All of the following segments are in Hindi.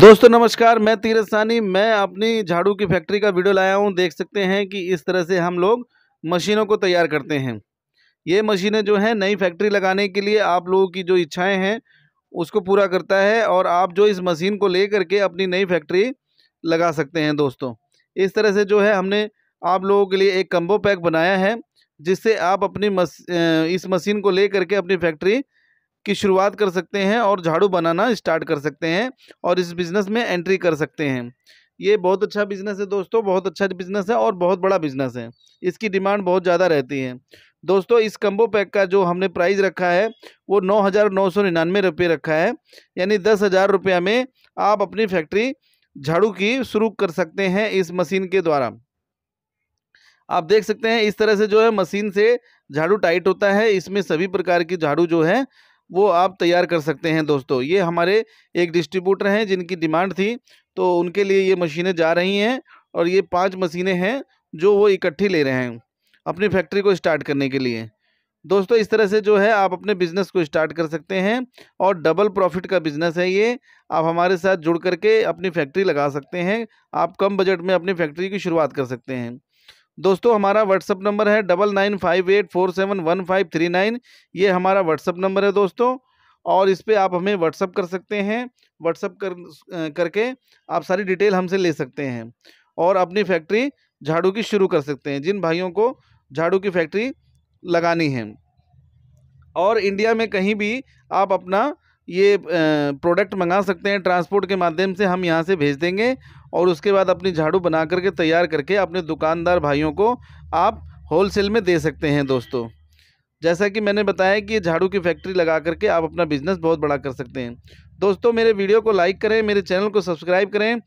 दोस्तों नमस्कार मैं तीरथ सानी मैं अपनी झाड़ू की फैक्ट्री का वीडियो लाया हूं देख सकते हैं कि इस तरह से हम लोग मशीनों को तैयार करते हैं ये मशीनें जो हैं नई फैक्ट्री लगाने के लिए आप लोगों की जो इच्छाएं हैं उसको पूरा करता है और आप जो इस मशीन को ले करके अपनी नई फैक्ट्री लगा सकते हैं दोस्तों इस तरह से जो है हमने आप लोगों के लिए एक कम्बो पैक बनाया है जिससे आप अपनी मस, इस मशीन को ले करके अपनी फैक्ट्री की शुरुआत कर सकते हैं और झाड़ू बनाना स्टार्ट कर सकते हैं और इस बिज़नेस में एंट्री कर सकते हैं ये बहुत अच्छा बिज़नेस है दोस्तों बहुत अच्छा बिज़नेस है और बहुत बड़ा बिज़नेस है इसकी डिमांड बहुत ज़्यादा रहती है दोस्तों इस कम्बो पैक का जो हमने प्राइस रखा है वो नौ हज़ार नौ सौ निन्यानवे रुपये रखा है यानी दस हज़ार रुपया में आप अपनी फैक्ट्री झाड़ू की शुरू कर सकते हैं इस मशीन के द्वारा आप देख सकते हैं इस तरह से जो है मशीन से झाड़ू टाइट होता है इसमें सभी प्रकार की झाड़ू जो है वो आप तैयार कर सकते हैं दोस्तों ये हमारे एक डिस्ट्रीब्यूटर हैं जिनकी डिमांड थी तो उनके लिए ये मशीनें जा रही हैं और ये पांच मशीनें हैं जो वो इकट्ठी ले रहे हैं अपनी फैक्ट्री को स्टार्ट करने के लिए दोस्तों इस तरह से जो है आप अपने बिज़नेस को स्टार्ट कर सकते हैं और डबल प्रॉफिट का बिज़नेस है ये आप हमारे साथ जुड़ करके अपनी फैक्ट्री लगा सकते हैं आप कम बजट में अपनी फैक्ट्री की शुरुआत कर सकते हैं दोस्तों हमारा व्हाट्सअप नंबर है double nine five eight four seven one five three nine ये हमारा व्हाट्सअप नंबर है दोस्तों और इस पर आप हमें व्हाट्सअप कर सकते हैं व्हाट्सअप कर करके आप सारी डिटेल हमसे ले सकते हैं और अपनी फैक्ट्री झाड़ू की शुरू कर सकते हैं जिन भाइयों को झाड़ू की फैक्ट्री लगानी है और इंडिया में कहीं भी आप अपना ये प्रोडक्ट मंगा सकते हैं ट्रांसपोर्ट के माध्यम से हम यहाँ से भेज देंगे और उसके बाद अपनी झाड़ू बना करके तैयार करके अपने दुकानदार भाइयों को आप होलसेल में दे सकते हैं दोस्तों जैसा कि मैंने बताया कि झाड़ू की फैक्ट्री लगा करके आप अपना बिज़नेस बहुत बड़ा कर सकते हैं दोस्तों मेरे वीडियो को लाइक करें मेरे चैनल को सब्सक्राइब करें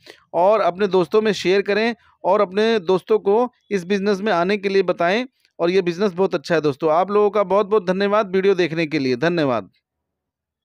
और अपने दोस्तों में शेयर करें और अपने दोस्तों को इस बिज़नेस में आने के लिए बताएं और ये बिज़नेस बहुत अच्छा है दोस्तों आप लोगों का बहुत बहुत धन्यवाद वीडियो देखने के लिए धन्यवाद